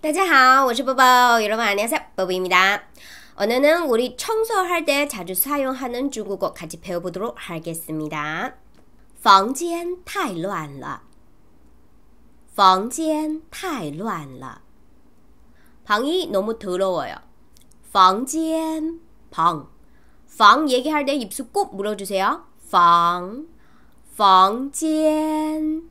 大家好，我是波波。여러분안녕하세요波波입니다. 오늘은 우리 청소할 때 자주 사용하는 중국어 같이 배워보도록 하겠습니다. 房间太乱了.房间太乱了. 방이 너무 더러워요. 房间 방. 방 얘기할 때 입술 꼭 물어주세요. 방. 房间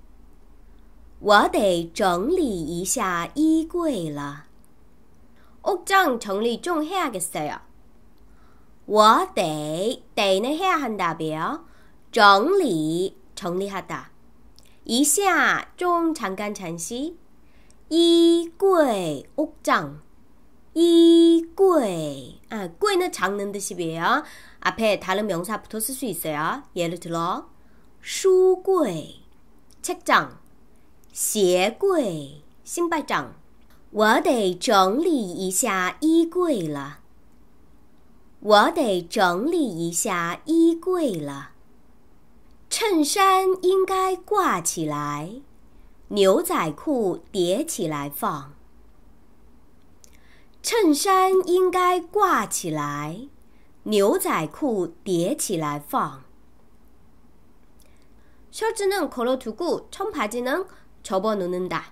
我得整理一下衣柜了。 옷장 정리 좀 해야겠어요. 我 得,得는 해야 한다며 정리, 정리하다. 이시야, 좀 잠깐 잠시. 이柜, 옥장. 이柜. 아, 柜는 작는 뜻이에요. 앞에 다른 명사 붙어 쓸수 있어요. 예를 들어, 书柜, 책장. 鞋柜，新班长，我得整理一下衣柜了。我得整理一下衣柜了。衬衫应该挂起来，牛仔裤叠起来放。衬衫应该挂起来，牛仔裤叠起来放。셔츠는걸어두고청바지는 접어놓는다.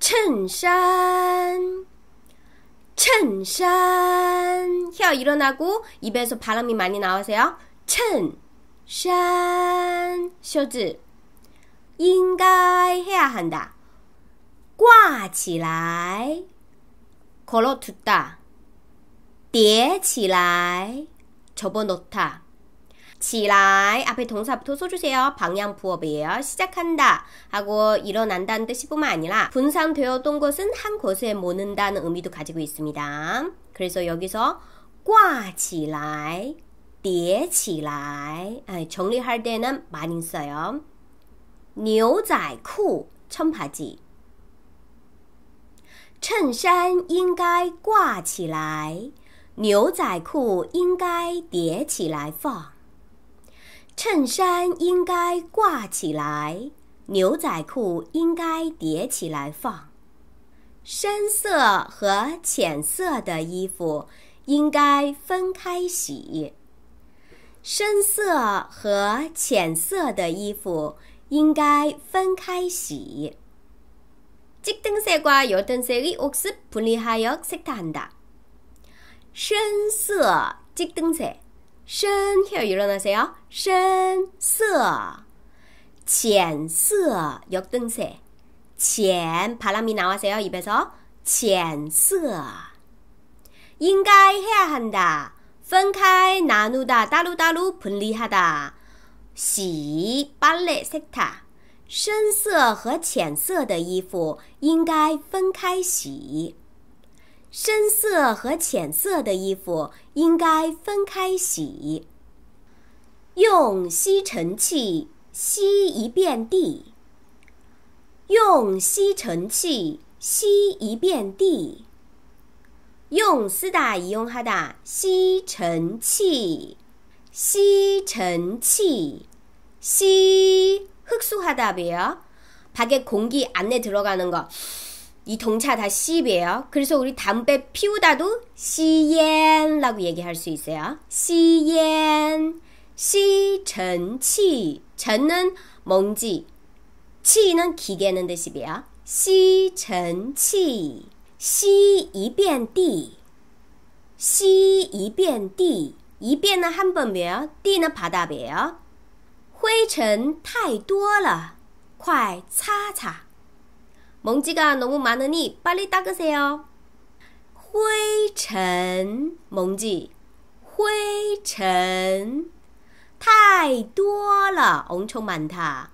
衬衫衬衫.혀 일어나고 입에서 바람이 많이 나오세요. 衬衫 쇼즈. 应该 해야 한다. 挂起来 걸어두다. 叠起来 접어놓다. 起来 앞에 동사부터 써주세요. 방향 부업이에요. 시작한다 하고 일어난다는 뜻이뿐만 아니라 분산되었던 것은 한 곳에 모는다는 의미도 가지고 있습니다. 그래서 여기서 挂起来,叠起来 아, 정리할 때는 많이 써요. 牛仔裤 청바지 衬衫应该挂起来，牛仔裤应该叠起来放。衬衫应该挂起来，牛仔裤应该叠起来放。深色和浅色的衣服应该分开洗。深色和浅色的衣服应该分开洗。灯色灯色我是色的。深色灯色。深 h e 일어나세요. 深色浅色 역등세 浅 바람이 나와세요 입에서 浅色 인가 해야 한다. 分开 나누다 따로따로 분리하다. 洗 빨래 세탁 深色和浅色的衣服应该分开洗。深色和浅色的衣服应该分开洗。用吸尘器吸一遍地。用吸尘器吸一遍地。用四大一用哈达吸尘器，吸尘器吸。赫苏哈哒不要，把个空气安内들어가는거이 동차 다 시입이에요. 그래서 우리 담배 피우다도 시엔라고 얘기할 수 있어요. 시엔 시전치, 전은 먼지, 치는 기계는 뜻이에요. 시전치, 시이변디, 시이변디, 이변은 한 번이에요. 띠는 바닥이에요. 灰尘太多了，快擦擦。 먼지가 너무 많으니 빨리 닦으세요. 灰尘 먼지 灰尘太多了 엄청 많다.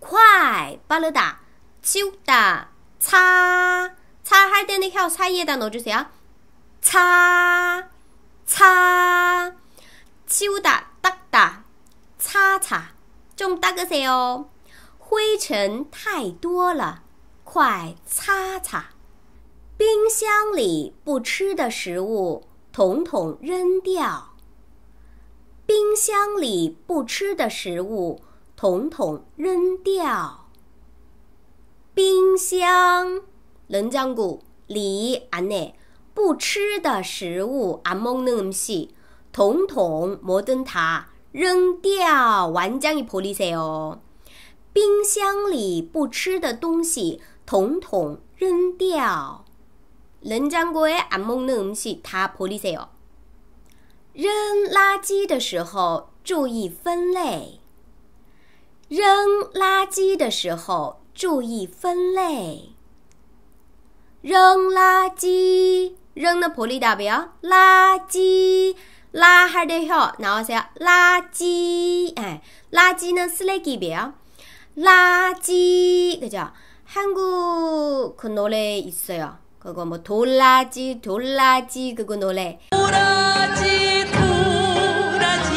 快 빠르다. 치우다. 차. 차할 때는 혀 사이에다 넣어주세요. 차. 차. 치우다. 닦다. 차차. 좀 닦으세요. 灰尘太多了快擦擦！冰箱里不吃的食物统统扔掉。冰箱里不吃的食物统统扔掉。冰箱、冷讲古里阿内不吃的食物阿懵恁唔系，统统莫登塔扔掉完将一破哩噻哦。冰箱里不吃的东西。统统扔掉。人讲过诶，阿蒙侬唔是踏玻璃噻哟。扔垃圾的时候注意分类。扔垃圾的时候注意分类。扔垃圾，扔的玻璃倒不要。垃圾，拉哈的下，然后噻，垃圾，哎，垃圾呢是来几别啊？垃圾，那叫。 한국 그 노래 있어요. 그거 뭐 돌라지 돌라지 그거 노래. 돌라지 돌라지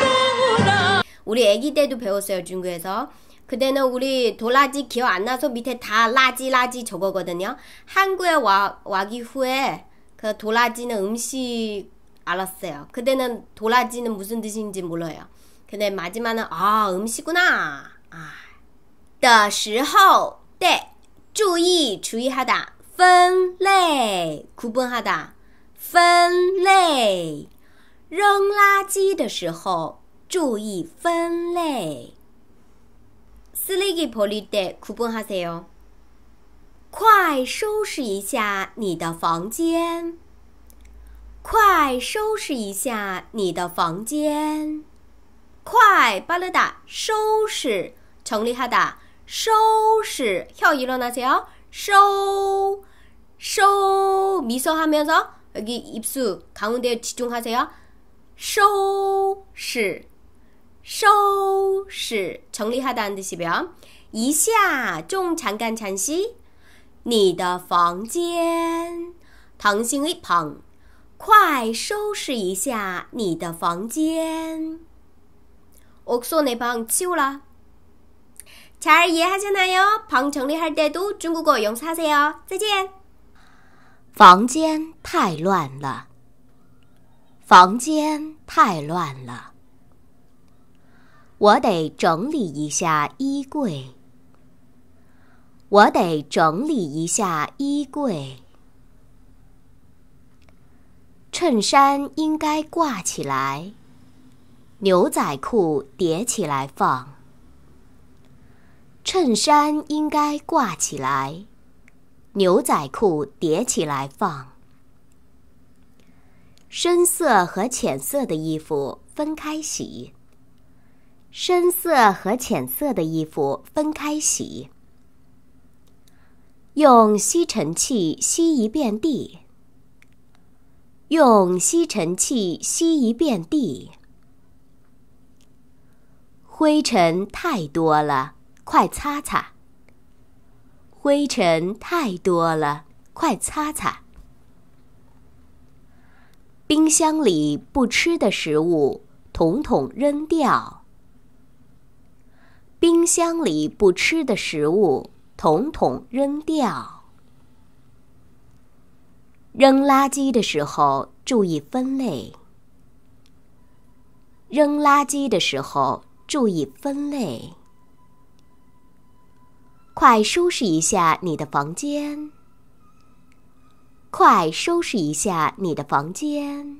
돌라 우리 아기 때도 배웠어요 중국에서. 그때는 우리 돌라지 기억 안 나서 밑에 다 라지 라지 저거거든요. 한국에 와 와기 후에 그돌라지는 음식 알았어요. 그때는 돌라지는 무슨 뜻인지 몰라요. 근데 마지막은 아 음식구나. 아. 的时候，对，注意注意哈的分类，库本哈的分类，扔垃圾的时候注意分类。斯里给破里得库本哈塞哦，快收拾一下你的房间，快收拾一下你的房间，快巴拉达收拾城里哈达。 쇼시 혀 일어나세요. 쇼, 쇼 미소하면서 여기 입수 가운데 집중하세요. 쇼시, 쇼시 정리하다는 뜻이며 이시좀 잠깐 잠시 你的방间 당신의 방 快收拾一下你的房间옥소 내방 치우라 잘이해하셨나요방정리할때도중국어영사하세요再见。房间太乱了，房间太乱了，我得整理一下衣柜。我得整理一下衣柜。衬衫应该挂起来，牛仔裤叠起来放。衬衫应该挂起来，牛仔裤叠起来放。深色和浅色的衣服分开洗。深色和浅色的衣服分开洗。用吸尘器吸一遍地。用吸尘器吸一遍地。灰尘太多了。快擦擦，灰尘太多了！快擦擦。冰箱里不吃的食物统统扔掉。冰箱里不吃的食物统统扔掉。扔垃圾的时候注意分类。扔垃圾的时候注意分类。快收拾一下你的房间！快收拾一下你的房间！